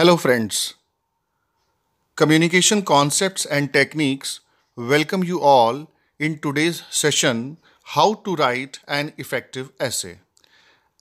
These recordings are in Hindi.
Hello friends. Communication concepts and techniques welcome you all in today's session how to write an effective essay.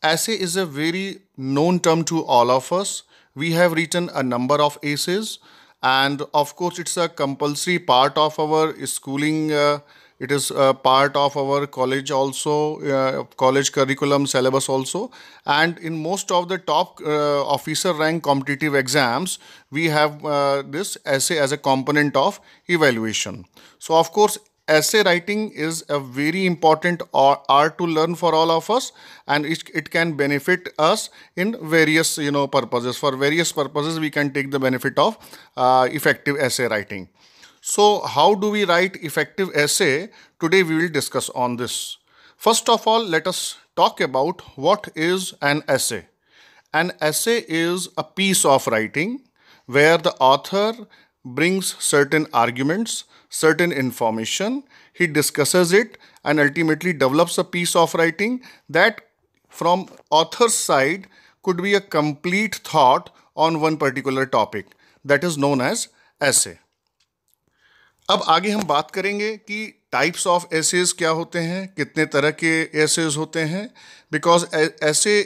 Essay is a very known term to all of us. We have written a number of essays and of course it's a compulsory part of our schooling uh, it is a uh, part of our college also uh, college curriculum syllabus also and in most of the top uh, officer rank competitive exams we have uh, this essay as a component of evaluation so of course essay writing is a very important art to learn for all of us and it, it can benefit us in various you know purposes for various purposes we can take the benefit of uh, effective essay writing so how do we write effective essay? Today we will discuss on this. First of all, let us talk about what is an essay. An essay is a piece of writing where the author brings certain arguments, certain information, he discusses it and ultimately develops a piece of writing that from author's side could be a complete thought on one particular topic that is known as essay. अब आगे हम बात करेंगे कि टाइप्स ऑफ एसेज क्या होते हैं कितने तरह के एसेज होते हैं बिकॉज ऐसे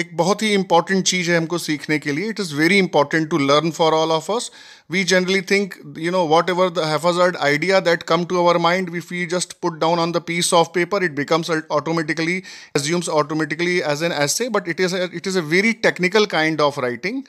एक बहुत ही इंपॉर्टेंट चीज़ है हमको सीखने के लिए it is very important to learn for all of us we generally think you know whatever the haphazard idea that come to our mind we we just put down on the piece of paper it becomes automatically assumes automatically as an essay but it is it is a very technical kind of writing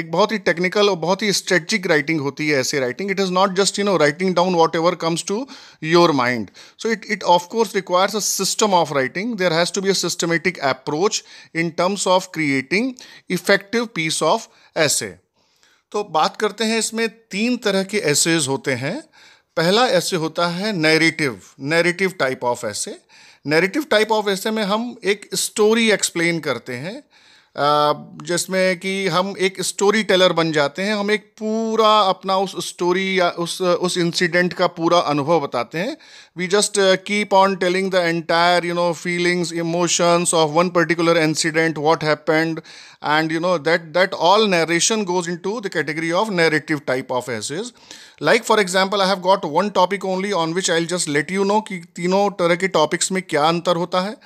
एक बहुत ही टेक्निकल और बहुत ही स्ट्रेटिक राइटिंग होती है essay writing it is not just you know writing down whatever comes to your mind so it it of course requires a system of writing there has to be a systematic approach in terms of creating effective piece of essay. तो बात करते हैं इसमें तीन तरह के essays होते हैं पहला ऐसे होता है narrative narrative type of essay narrative type of essay में हम एक स्टोरी एक्सप्लेन करते हैं जिसमें कि हम एक स्टोरी टेलर बन जाते हैं हम एक पूरा अपना उस स्टोरी या उस उस इंसिडेंट का पूरा अनुभव बताते हैं we just keep on telling the entire you know feelings emotions of one particular incident what happened and you know that that all narration goes into the category of narrative type of essays like for example I have got one topic only on which I just let you know कि तीनों तरह के टॉपिक्स में क्या अंतर होता है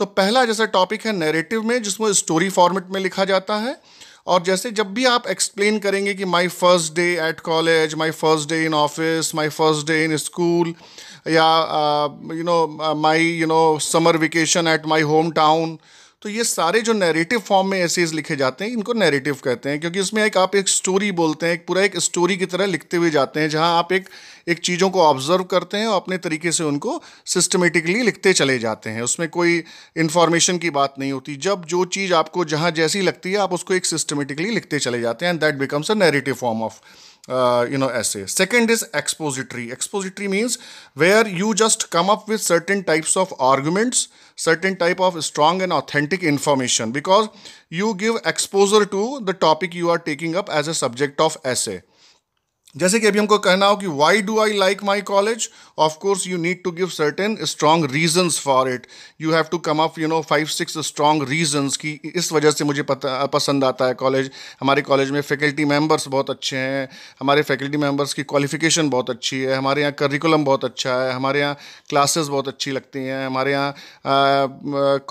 तो पहला जैसा टॉपिक है नैरेटिव में जिसमें स्टोरी फॉर्मेट में लिखा जाता है और जैसे जब भी आप एक्सप्लेन करेंगे कि my first day at college my first day in office my first day in school या you know my you know summer vacation at my home town तो ये सारे जो नैरेटिव फॉर्म में ऐसे लिखे जाते हैं इनको नैरेटिव कहते हैं क्योंकि इसमें एक आप एक स्टोरी बोलते हैं एक पूरा एक स्टोरी की तरह लिखते हुए जाते हैं जहाँ आप एक एक चीज़ों को ऑब्जर्व करते हैं और अपने तरीके से उनको सिस्टमेटिकली लिखते चले जाते हैं उसमें कोई इन्फॉर्मेशन की बात नहीं होती जब जो चीज़ आपको जहाँ जैसी लगती है आप उसको एक सिस्टमेटिकली लिखते चले जाते हैं and that becomes a narrative form of uh, you know essay second is expository expository means where you just come up with certain types of arguments certain type of strong and authentic information because you give exposure to the topic you are taking up as a subject of essay जैसे कि अभी हमको कहना हो कि why do I like my college of course you need to give certain strong reasons for it you have to come up you know five six strong reasons कि इस वजह से मुझे पता पसंद आता है कॉलेज हमारे कॉलेज में फैकल्टी मेम्बर्स बहुत अच्छे हैं हमारे फैकल्टी मेम्बर्स की क्वालिफिकेशन बहुत अच्छी है हमारे यहाँ करिकुलम बहुत अच्छा है हमारे यहाँ क्लासेस बहुत अच्छी लगती हैं हमारे यहाँ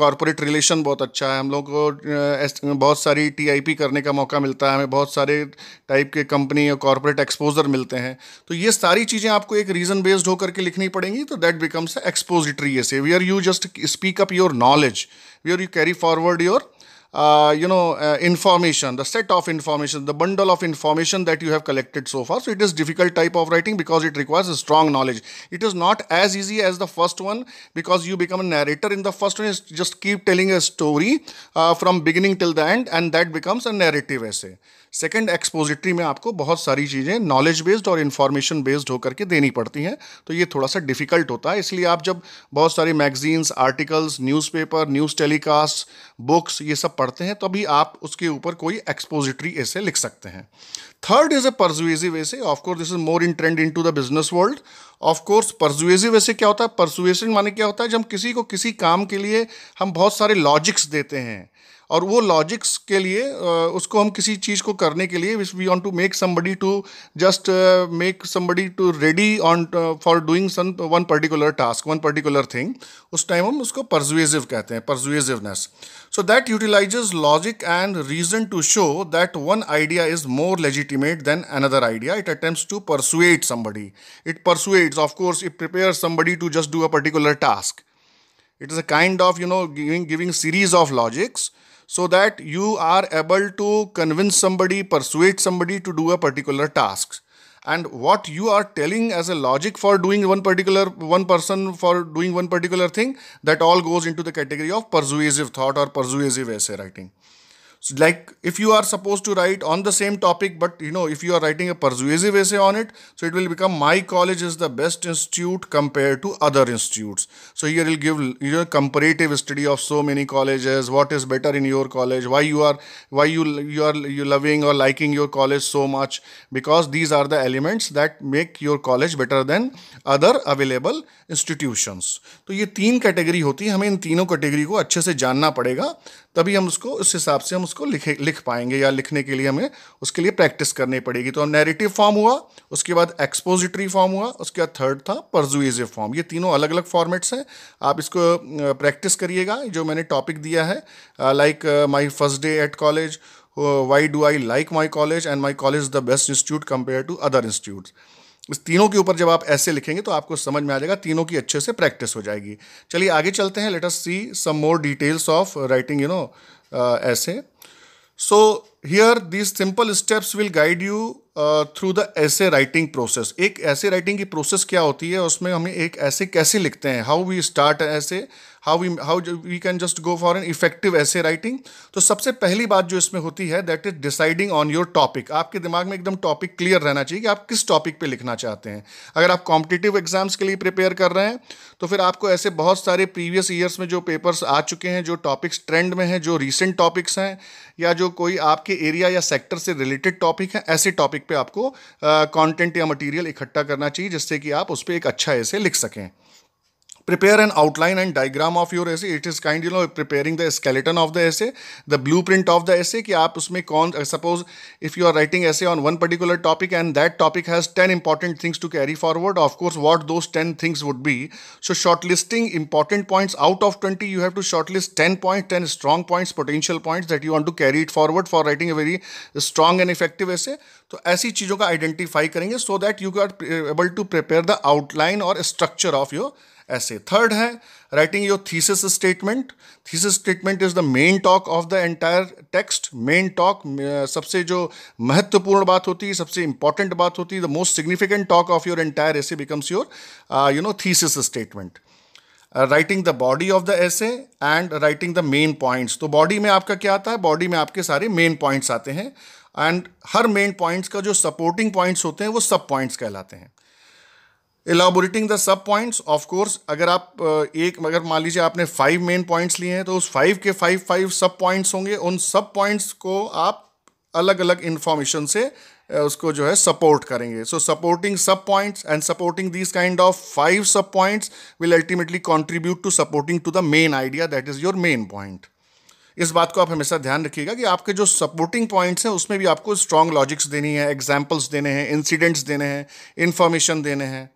कॉरपोरेट रिलेशन बहुत अच्छा है हम लोगों को बहुत सारी टी करने का मौका मिलता है हमें बहुत सारे टाइप के कंपनी और कॉरपोरेट एक्सपो एक्सपोजर मिलते हैं तो ये सारी चीज़ें आपको एक रीजन बेस्ड होकर के लिखनी पड़ेंगी तो that becomes expository a we are you just speak up your knowledge we are you carry forward your you know information the set of information the bundle of information that you have collected so far so it is difficult type of writing because it requires a strong knowledge it is not as easy as the first one because you become a narrator in the first one is just keep telling a story from beginning till the end and that becomes a narrative essay second expository में आपको बहुत सारी चीज़ें नॉलेज बेस्ड और इन्फॉर्मेशन बेस्ड होकर के देनी पड़ती हैं तो ये थोड़ा सा डिफ़िकल्ट होता है इसलिए आप जब बहुत सारी magazines articles newspaper news telecast books ये सब पढ़ते हैं तभी तो आप उसके ऊपर कोई एक्सपोजिटरी ऐसे लिख सकते हैं third is a persuasive essay of course this is more in trend into the business world of course persuasive essay क्या होता है परसुएसन माने क्या होता है जब किसी को किसी काम के लिए हम बहुत सारे लॉजिक्स देते हैं और वो लॉजिक्स के लिए उसको हम किसी चीज़ को करने के लिए we want to make somebody to just make somebody to ready on for doing some one particular task one particular thing उस टाइम हम उसको परजुएजिव कहते हैं persuasiveness so that utilise logic and reason to show that one idea is more legitimate then another idea it attempt to persuade somebody it persuades of course it prepare somebody to just do a particular task it is a kind of you know giving series of logics so that you are able to convince somebody, persuade somebody to do a particular task. And what you are telling as a logic for doing one particular one person for doing one particular thing, that all goes into the category of persuasive thought or persuasive essay writing. So like if you are supposed to write on the same topic, but you know, if you are writing a persuasive essay on it, so it will become my college is the best institute compared to other institutes. So here will give you know, comparative study of so many colleges, what is better in your college, why you are why you you are you loving or liking your college so much, because these are the elements that make your college better than other available institutions. to ye teen category hoti hai hame in teenon category ko acche se janna padega tabhi hum usko us hisab se hum उसको लिखे लिख पाएंगे या लिखने के लिए हमें उसके लिए प्रैक्टिस करनी पड़ेगी तो नैरेटिव फॉर्म हुआ उसके बाद एक्सपोजिटरी फॉर्म हुआ उसके बाद थर्ड था परजुइजिव फॉर्म ये तीनों अलग अलग फॉर्मेट्स हैं आप इसको प्रैक्टिस करिएगा जो मैंने टॉपिक दिया है like my first day at college why do I like my college and my college the best institute compare to other institutes इस तीनों के ऊपर जब आप ऐसे लिखेंगे तो आपको समझ में आ जाएगा तीनों की अच्छे से प्रैक्टिस हो जाएगी चलिए आगे चलते हैं let us see some more details of writing you know essay So here these simple steps will guide you through the essay writing process एक ऐसे राइटिंग की प्रोसेस क्या होती है उसमें हमें एक ऐसे कैसे लिखते हैं how we start essay how we how we can just go for an effective essay writing तो सबसे पहली बात जो इसमें होती है that is deciding on your topic आपके दिमाग में एकदम टॉपिक क्लियर रहना चाहिए कि आप किस टॉपिक पे लिखना चाहते हैं अगर आप कॉम्पिटिटिव एग्जाम्स के लिए प्रिपेयर कर रहे हैं तो फिर आपको ऐसे बहुत सारे प्रीवियस ईयर्स में जो पेपर्स आ चुके हैं जो टॉपिक्स ट्रेंड में हैं जो रिसेंट टॉपिक्स हैं या जो कोई आपके एरिया या सेक्टर से रिलेटेड टॉपिक हैं ऐसे टॉपिक पे आपको कंटेंट uh, या मटेरियल इकट्ठा करना चाहिए जिससे कि आप उस पर एक अच्छा ऐसे लिख सकें prepare an outline and diagram of your essay it is kind you know preparing the skeleton of the essay the blueprint of the essay कि आप उसमें कौन suppose if you are writing essay on one particular topic and that topic has 10 important things to carry forward of course what those 10 things would be so shortlisting important points out of 20 you have to shortlist 10 points 10 strong points potential points that you want to carry it forward for writing a very strong and effective essay तो ऐसी चीज़ों का आइडेंटिफाई करेंगे so that you are able to prepare the outline और structure of your essay third है writing your thesis statement thesis statement is the main talk of the entire text main talk सबसे जो महत्वपूर्ण बात होती है सबसे इंपॉर्टेंट बात होती है the most significant talk of your entire essay becomes your you know thesis statement writing the body of the essay and writing the main points तो बॉडी में आपका क्या आता है बॉडी में आपके सारे मेन पॉइंट्स आते हैं एंड हर मेन पॉइंट्स का जो सपोर्टिंग पॉइंट्स होते हैं वो सब पॉइंट्स कहलाते हैं elaborating the sub points of course अगर आप एक अगर मान लीजिए आपने फाइव मेन पॉइंट्स लिए हैं तो उस फाइव के फाइव फाइव सब पॉइंट्स होंगे उन सब पॉइंट्स को आप अलग अलग इंफॉर्मेशन से उसको जो है सपोर्ट करेंगे so supporting sub points and supporting this kind of five sub points will ultimately contribute to supporting to the main idea that is your main point इस बात को आप हमेशा ध्यान रखिएगा कि आपके जो सपोर्टिंग पॉइंट्स हैं उसमें भी आपको स्ट्रॉन्ग लॉजिक्स देनी है एग्जाम्पल्स देने हैं इंसिडेंट्स देने हैं इन्फॉर्मेशन देने हैं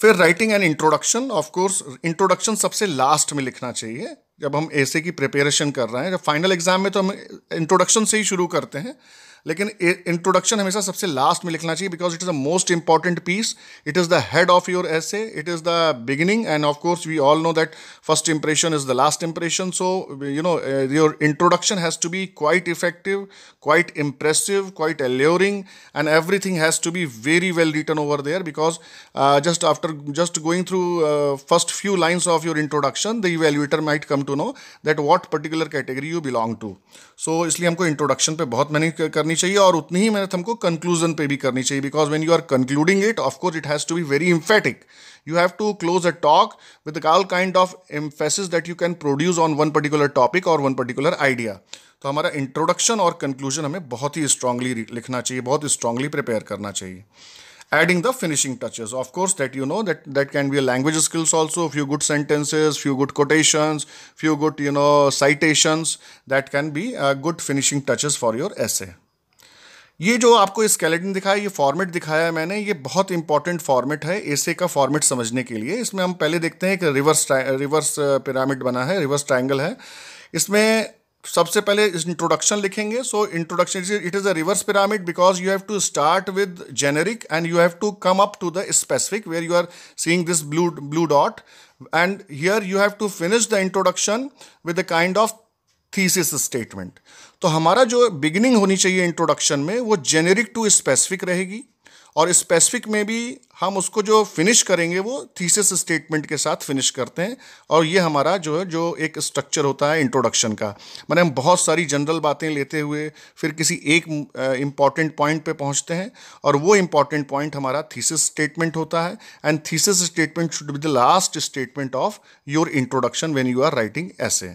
फिर writing and introduction of course introduction सबसे लास्ट में लिखना चाहिए जब हम ऐसे की प्रिपेरेशन कर रहे हैं जब फाइनल एग्जाम में तो हम इंट्रोडक्शन से ही शुरू करते हैं लेकिन इंट्रोडक्शन हमेशा सबसे लास्ट में लिखना चाहिए because it is the most important piece it is the head of your essay it is the beginning and of course we all know that first impression is the last impression so you know your introduction has to be quite effective quite impressive quite alluring and thing has to be very well written over there because just after just going through first few lines of your introduction the evaluator might come to know that what particular category you belong to so इसलिए हमको इंट्रोडक्शन पर बहुत मैंने करनी करनी चाहिए और उतनी ही मेहनत हमको कंक्लूजन पे भी करनी चाहिए because when you are concluding it of course it has to be very emphatic you have to close a talk with all kind of emphasis that you can produce on one particular topic और वन पर्टिकुलर आइडिया तो हमारा इंट्रोडक्शन और कंक्लूजन हमें बहुत ही स्ट्रांगली लिखना चाहिए बहुत स्ट्रांगली प्रिपेयर करना चाहिए adding the finishing touches of course that you know that that can be a language skills also a few good sentences few good quotations few good you know citations that can be a uh, good finishing touches for your essay ये जो आपको स्केलेटन दिखाया ये फॉर्मेट दिखाया है मैंने ये बहुत इंपॉर्टेंट फॉर्मेट है एसे का फॉर्मेट समझने के लिए इसमें हम पहले देखते हैं कि रिवर्स रिवर्स पिरामिड बना है रिवर्स ट्राइंगल है इसमें सबसे पहले इंट्रोडक्शन लिखेंगे so introduction it is a reverse pyramid because you have to start with generic and you have to come up to the specific where you are seeing this blue blue dot and here you have to finish the introduction with a kind of thesis statement तो हमारा जो बिगिनिंग होनी चाहिए इंट्रोडक्शन में वो जेनेरिक टू स्पेसिफिक रहेगी और स्पेसिफिक में भी हम उसको जो फिनिश करेंगे वो थीसिस स्टेटमेंट के साथ फिनिश करते हैं और ये हमारा जो है जो एक स्ट्रक्चर होता है इंट्रोडक्शन का मैंने हम बहुत सारी जनरल बातें लेते हुए फिर किसी एक इम्पॉर्टेंट पॉइंट पे पहुंचते हैं और वो इम्पॉर्टेंट पॉइंट हमारा थीसिस स्टेटमेंट होता है and thesis statement should be the last statement of your introduction when you are writing essay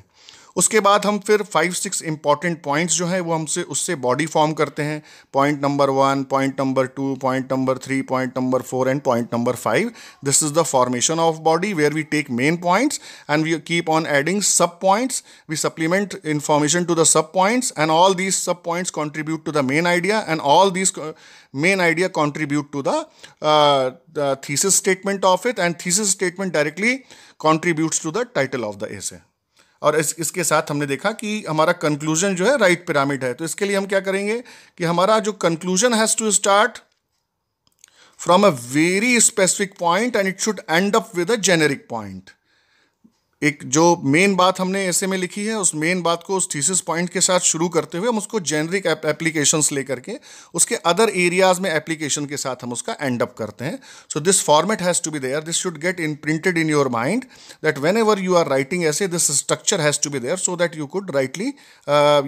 उसके बाद हम फिर फाइव सिक्स इंपॉर्टेंट पॉइंट्स जो हैं वो हमसे उससे बॉडी फॉर्म करते हैं point number one point number two point number three point number four and point number five this is the formation of body where we take main points and we keep on adding sub points we supplement information to the sub points and all these sub points contribute to the main idea and all these main idea contribute to the thesis statement of it and thesis statement directly contributes to the title of the of और इस इसके साथ हमने देखा कि हमारा कंक्लूजन जो है राइट right पिरामिड है तो इसके लिए हम क्या करेंगे कि हमारा जो conclusion has to start from a very specific point and it should end up with a generic point एक जो मेन बात हमने ऐसे में लिखी है उस मेन बात को उस थीसिस पॉइंट के साथ शुरू करते हुए हम उसको जेनरिक एप्लीकेशंस लेकर के उसके अदर एरियाज में एप्लीकेशन के साथ हम उसका एंड अप करते हैं so this format has to be there this should get in printed in your mind that whenever you are writing essay this structure has to be there so that you could rightly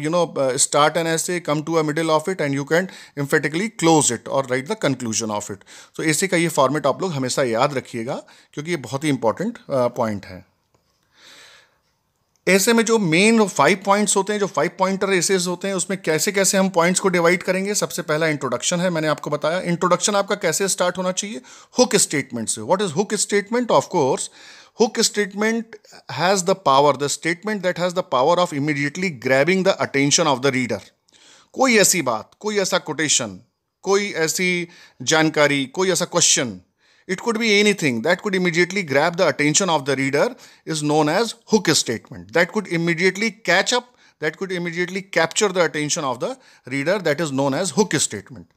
you know start an essay come to a middle of it and you can emphatically close it और write the conclusion of it so essay का ये फॉर्मेट आप लोग हमेशा याद रखिएगा क्योंकि ये बहुत ही इंपॉर्टेंट पॉइंट uh, है ऐसे में जो मेन फाइव पॉइंट्स होते हैं जो फाइव पॉइंटर एसेज होते हैं उसमें कैसे कैसे हम पॉइंट्स को डिवाइड करेंगे सबसे पहला इंट्रोडक्शन है मैंने आपको बताया इंट्रोडक्शन आपका कैसे स्टार्ट होना चाहिए हुक स्टेटमेंट से what is hook statement of course hook statement has the power the statement that has the power of immediately grabbing the attention of the reader कोई ऐसी बात कोई ऐसा कोटेशन कोई ऐसी जानकारी कोई ऐसा question It could be anything that could immediately grab the attention of the reader is known as hook statement. That could immediately catch up, that could immediately capture the attention of the reader that is known as hook statement.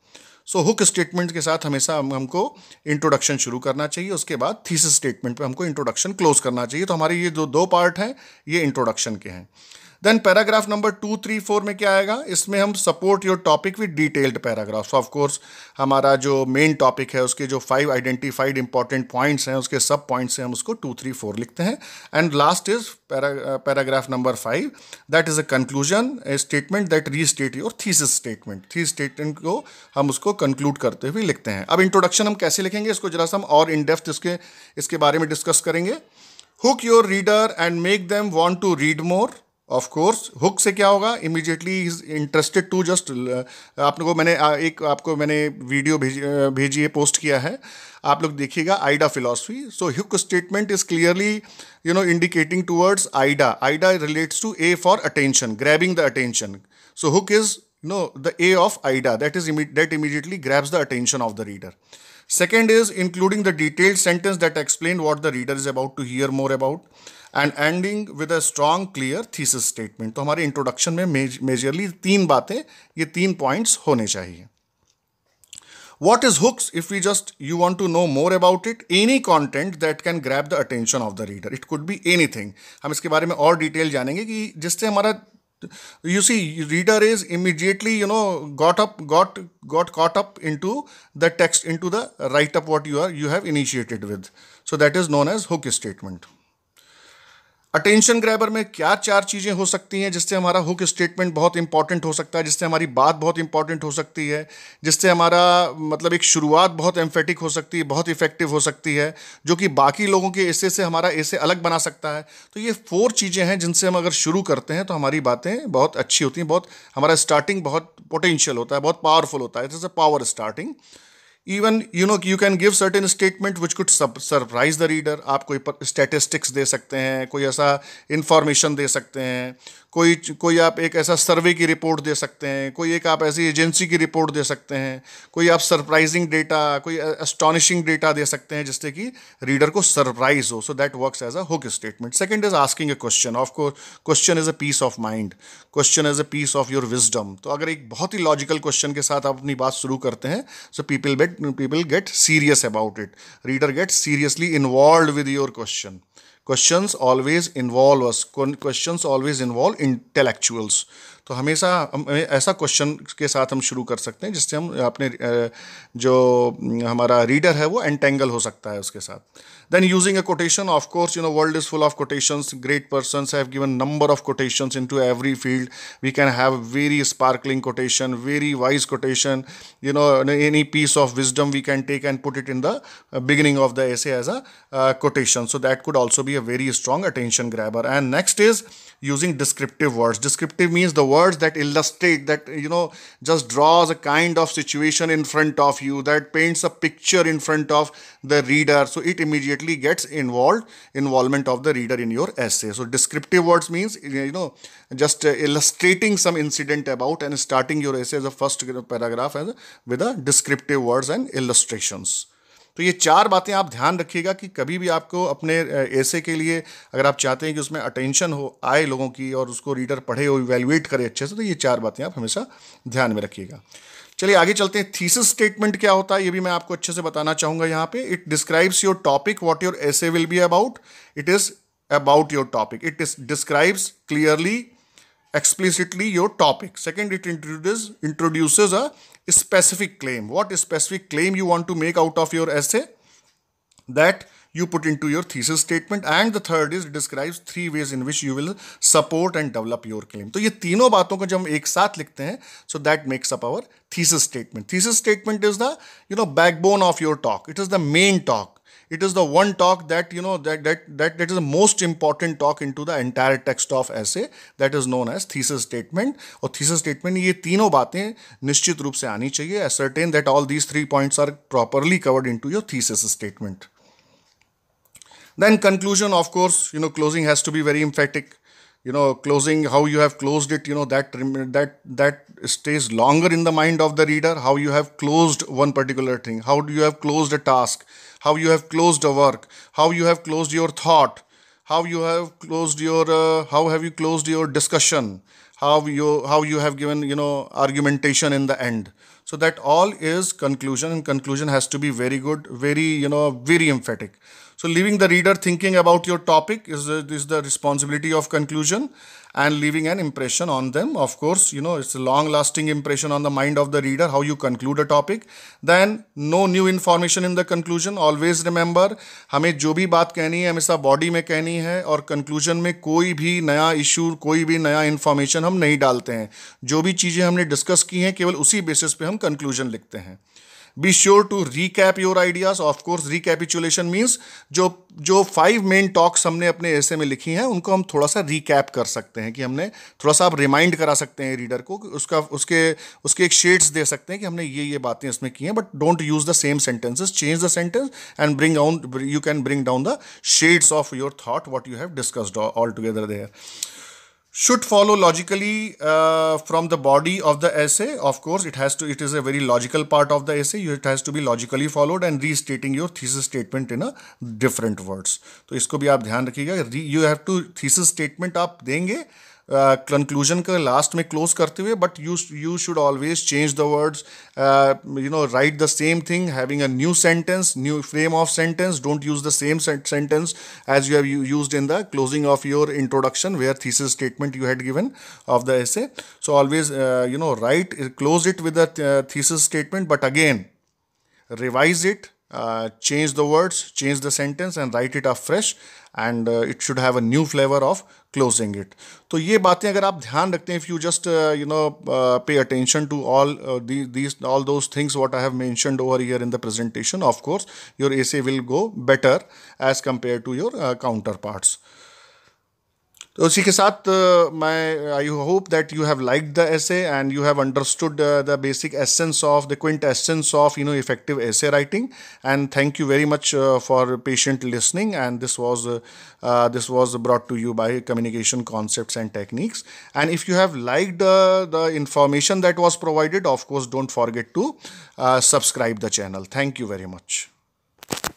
So hook statement के साथ हमेशा हम, हमको इंट्रोडक्शन शुरू करना चाहिए उसके बाद थीसिस स्टेटमेंट पे हमको इंट्रोडक्शन क्लोज करना चाहिए तो हमारे ये जो दो, दो पार्ट हैं ये इंट्रोडक्शन के हैं then paragraph number two three four में क्या आएगा इसमें हम support your topic with detailed paragraphs of course हमारा जो मेन टॉपिक है उसके जो फाइव आइडेंटिफाइड इंपॉर्टेंट पॉइंट्स हैं उसके सब पॉइंट्स हैं हम उसको टू थ्री फोर लिखते हैं and last is paragraph number five that is a conclusion a statement that restate your thesis statement the statement को हम उसको कंक्लूड करते हुए लिखते हैं अब इंट्रोडक्शन हम कैसे लिखेंगे इसको जरा सा हम और इन डेप्थ इसके इसके बारे में डिस्कस करेंगे hook your reader and make them want to read more of course hook से क्या होगा immediately is interested to just आपको मैंने एक आपको मैंने वीडियो भेजी भेजी है पोस्ट किया है आप लोग देखिएगा AIDA philosophy so hook statement is clearly you know indicating towards AIDA AIDA relates to A for attention grabbing the attention so hook is no the A of AIDA that is that immediately grabs the attention of the reader Second is including the detailed sentence that explain what the reader is about to hear more about and ending with a strong clear thesis statement तो हमारे इंट्रोडक्शन में मेजरली तीन बातें ये तीन पॉइंट्स होने चाहिए what is hooks if you just you want to know more about it any content that can grab the attention of the reader it could be anything हम इसके बारे में और डिटेल जानेंगे कि जिससे हमारा you see reader is immediately you know got up got got caught up into the text into the write up what you are you have initiated with so that is known as hook statement attention grabber में क्या चार चीज़ें हो सकती हैं जिससे हमारा हुक स्टेटमेंट बहुत इंपॉर्टेंट हो सकता है जिससे हमारी बात बहुत इंपॉर्टेंट हो सकती है जिससे हमारा मतलब एक शुरुआत बहुत एम्फेटिक हो सकती है बहुत इफेक्टिव हो सकती है जो कि बाकी लोगों के ऐसे से हमारा ऐसे अलग बना सकता है तो ये फोर चीज़ें हैं जिनसे हम अगर शुरू करते हैं तो हमारी बातें बहुत अच्छी होती हैं बहुत हमारा स्टार्टिंग बहुत पोटेंशियल होता है बहुत पावरफुल होता है it is a power starting even you know you can give certain statement which could surprise the reader आप कोई स्टेटिस्टिक्स दे सकते हैं कोई ऐसा इंफॉर्मेशन दे सकते हैं कोई कोई आप एक ऐसा सर्वे की रिपोर्ट दे सकते हैं कोई एक आप ऐसी एजेंसी की रिपोर्ट दे सकते हैं कोई आप सरप्राइजिंग डेटा कोई एस्टॉनिशिंग डेटा दे सकते हैं जिससे कि रीडर को सरप्राइज हो so that works as a hook statement second is asking a question of course question is a piece of mind question is a piece of your wisdom तो अगर एक बहुत ही लॉजिकल क्वेश्चन के साथ आप अपनी बात शुरू करते हैं so people get people get serious about it reader get seriously involve with your question questions always involve us questions always involve intellectuals तो हमेशा हम ऐसा क्वेश्चन के साथ हम शुरू कर सकते हैं जिससे हम अपने जो हमारा रीडर है वो एंटेंगल हो सकता है उसके साथ then using a quotation of course you know world is full of quotations great person have given number of into every field we can have very sparkling quotation very wise quotation you know any piece of wisdom we can take and put it in the beginning of the essay as a quotation so that could also be a very strong attention grabber and next is using descriptive words descriptive means the words that illustrate that you know just draws a kind of situation in front of you that paints a picture in front of the reader so it immediately gets involved involvement of the reader in your essay so descriptive words means you know just uh, illustrating some incident about and starting your essay as a first paragraph as a, with a descriptive words and illustrations तो ये चार बातें आप ध्यान रखिएगा कि कभी भी आपको अपने ऐसे के लिए अगर आप चाहते हैं कि उसमें अटेंशन हो आए लोगों की और उसको रीडर पढ़े और इवेल्युएट करे अच्छे से तो ये चार बातें आप हमेशा ध्यान में रखिएगा चलिए आगे चलते हैं थीसिस स्टेटमेंट क्या होता है ये भी मैं आपको अच्छे से बताना चाहूँगा यहाँ पे it describes your topic what your essay will be about it is about your topic it is describes clearly explicitly your topic second it introduce introduces a specific claim. What specific claim you want to make out of your essay that you put into your thesis statement and the third is describes three ways in which you will support and develop your claim So, these three things, को जब so that makes up our thesis statement thesis statement is the you know backbone of your talk it is the main talk it is the one talk that you know that that that, that is the most important talk into the entire text of essay that is known as thesis statement or thesis statement ye तीनों baatein nishchit roop se aani chahiye ascertain that all these three points are properly covered into your thesis statement then conclusion of course you know closing has to be very emphatic you know closing how you have closed it you know that that that stays longer in the mind of the reader how you have closed one particular thing how do you have closed a task how you have closed a work how you have closed your thought how you have closed your uh, how have you closed your discussion how you how you have given you know argumentation in the end so that all is conclusion and conclusion has to be very good very you know very emphatic So leaving the reader thinking about your topic is the, is the responsibility of conclusion and leaving an impression on them. Of course, you know, it's a long lasting impression on the mind of the reader, how you conclude a topic. Then no new information in the conclusion. Always remember, hame jo bhi baat kehni hai hame sab body mein kehni hai aur conclusion mein koi bhi naya issue koi bhi naya information hum nahi dalte hain jo bhi cheeze humne discuss ki hain केवल usi basis pe hum conclusion likhte hain be sure to recap your ideas of course recapitulation means जो जो फाइव मेन टॉक्स हमने अपने ऐसे में लिखी हैं उनको हम थोड़ा सा रिकैप कर सकते हैं कि हमने थोड़ा सा आप रिमाइंड करा सकते हैं रीडर को कि उसका उसके उसके एक शेड्स दे सकते हैं कि हमने ये ये बातें इसमें की हैं but don't use the same sentences change the sentence and bring down you can bring down the shades of your thought what you have discussed all together there should follow logically uh, from the body of the essay of course it has to it is a very logical part of the essay it has to be logically followed and restating your thesis statement in a different words तो इसको भी आप ध्यान रखिएगा you have to thesis statement आप देंगे कंक्लूजन का लास्ट में क्लोज करते हुए but you you should always change the words you know right the same thing having a new sentence new frame of sentence don't use the same sentence as you have used in the closing of your introduction where thesis statement you had given of the essay so always uh, you know write close it with the uh, thesis statement but again revise it uh, change the words change the sentence and write it afresh and it should have a new flavor of closing it तो ये बातें अगर आप ध्यान रखते हैं if you just you know pay attention to all these all those things what I have mentioned over here in the presentation of your a will go better as compare to your counterparts तो उसी के साथ मैं I hope that you have like the essay and you have understood the basic essence of the Quint quintessence of you know effective essay writing and thank you very much for patient listening and this was this was brought to you by communication concept and techniques and if you have like the information that was provided of course don't forget to subscribe the channel thank you very much